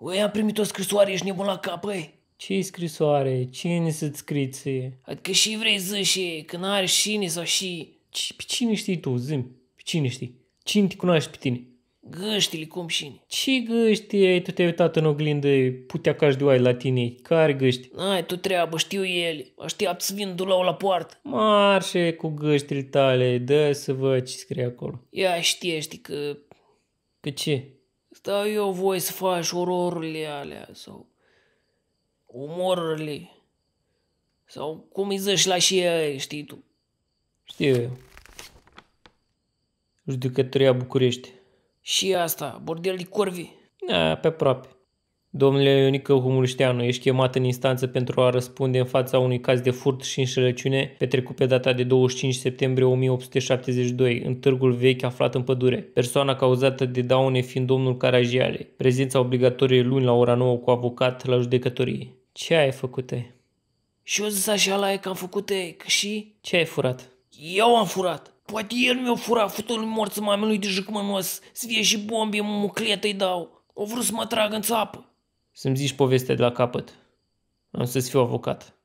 Ui, am primit o scrisoare, ești nebun la cap, ei? ce scrisoare? Cine să-ți scriție? Adică și vrei să și, că n-are cine sau și... pe cine știi tu, zim? Pe cine știi? Cine te cunoaște pe tine? Găștile, cum cine? Ce gâști ai? Tu te-ai uitat în oglindă, putea ca de oai la tine. Care gâști? Ai, tu treabă, știu ele. Așteaptă să vin dulau la poartă. Marșe cu gâștile tale, dă să văd ce scrie acolo. Ia știe, știi că... Că ce? da eu voi să faci ororile alea sau umorurile sau cum îi zici la și ei, știi tu. Știu Judecătoria București. Și asta, bordel de corvi. Da, pe aproape. Domnule Ionică Humulșteanu, ești chemat în instanță pentru a răspunde în fața unui caz de furt și înșelăciune petrecut pe data de 25 septembrie 1872 în târgul vechi aflat în pădure. Persoana cauzată de daune fiind domnul Caragiale. Prezența obligatorie luni la ora 9 cu avocat la judecătorie. Ce ai făcut? Și eu zis așa la că am făcut că și... Ce ai furat? Eu am furat! Poate el mi-a furat futul morță mamelui de jucmănos. să fie și bombe, mucletă-i dau. O vrut să mă trag în țapă să-mi zici povestea de la capăt. Am să-ți fiu avocat.